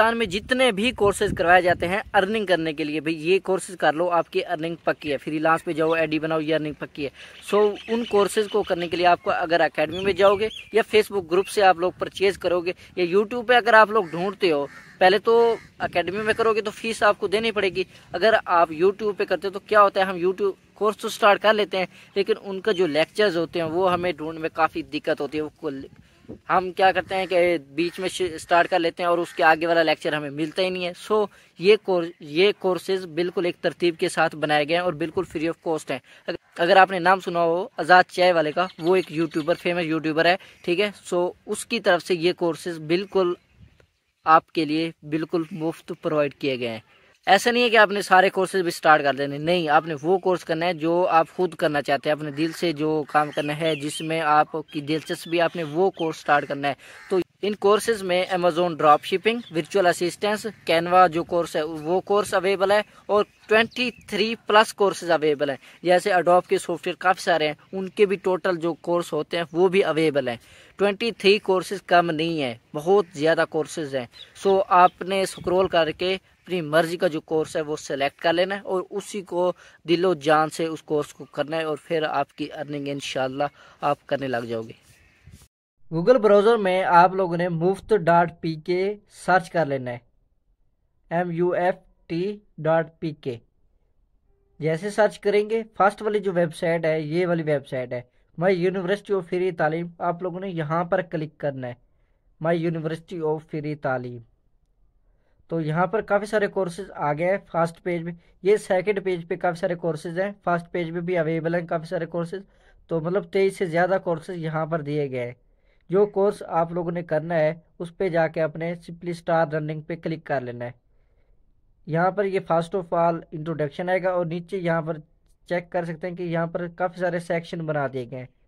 पाकिस्तान में जितने भी कोर्सेज करवाए जाते हैं अर्निंग करने के लिए भाई ये कोर्सेज कर लो आपकी अर्निंग पक्की है फ्रीलांस पे जाओ एडी बनाओ ये अर्निंग पक्की है सो so, उन कोर्सेज को करने के लिए आपको अगर अकेडमी में जाओगे या फेसबुक ग्रुप से आप लोग परचेज करोगे या यूट्यूब पे अगर आप लोग ढूंढते हो पहले तो अकेडमी में करोगे तो फीस आपको देनी पड़ेगी अगर आप यूट्यूब पे करते हो तो क्या होता है हम यूट्यूब कोर्स तो स्टार्ट कर लेते हैं लेकिन उनका जो लेक्चर्स होते हैं वो हमें ढूंढने में काफ़ी दिक्कत होती है वो हम क्या करते हैं कि बीच में स्टार्ट कर लेते हैं और उसके आगे वाला लेक्चर हमें मिलता ही नहीं है सो ये ये कोर्सेज बिल्कुल एक तरतीब के साथ बनाए गए हैं और बिल्कुल फ्री ऑफ कॉस्ट हैं अगर आपने नाम सुना हो आज़ाद चाय वाले का वो एक यूट्यूबर फेमस यूट्यूबर है ठीक है सो उसकी तरफ से ये कोर्सेज बिल्कुल आपके लिए बिल्कुल मुफ्त प्रोवाइड किए गए हैं ऐसा नहीं है कि आपने सारे कोर्सेज भी स्टार्ट कर देने नहीं आपने वो कोर्स करना है जो आप खुद करना चाहते हैं अपने दिल से जो काम करना है जिसमें आपकी दिलचस्पी आपने वो कोर्स स्टार्ट करना है तो इन कोर्सेज में Amazon drop shipping virtual assistance Canva जो कोर्स है वो कोर्स अवेलेबल है और 23 प्लस कोर्सेज अवेलेबल है जैसे अडोप के सॉफ्टवेयर काफ़ी सारे हैं उनके भी टोटल जो कोर्स होते हैं वो भी अवेलेबल हैं 23 कोर्सेज कम नहीं है बहुत ज़्यादा कोर्सेज हैं सो आपने स्क्रोल करके अपनी मर्जी का जो कोर्स है वो सेलेक्ट कर लेना है और उसी को दिलो जान से उस कोर्स को करना है और फिर आपकी अर्निंग इन आप करने लग जाओगे गूगल ब्राउज़र में आप लोगों ने मुफ्त डॉट पी के सर्च कर लेना है M U F T dot P K जैसे सर्च करेंगे फर्स्ट वाली जो वेबसाइट है ये वाली वेबसाइट है माई यूनिवर्सिटी ऑफ फ्री तालीम आप लोगों ने यहाँ पर क्लिक करना है माई यूनिवर्सिटी ऑफ फ्री तालीम तो यहाँ पर काफ़ी सारे कोर्सेज आ गए हैं फर्स्ट पेज में ये सेकेंड पेज पे काफ़ी सारे कोर्सेज हैं फर्स्ट पेज में भी अवेलेबल हैं काफ़ी सारे कोर्सेज तो मतलब तेईस से ज़्यादा कोर्सेज यहाँ पर दिए गए हैं जो कोर्स आप लोगों ने करना है उस पर जाके अपने सिंपली स्टार रनिंग पे क्लिक कर लेना है यहाँ पर ये फर्स्ट ऑफ ऑल इंट्रोडक्शन आएगा और नीचे यहाँ पर चेक कर सकते हैं कि यहाँ पर काफ़ी सारे सेक्शन बना दिए गए हैं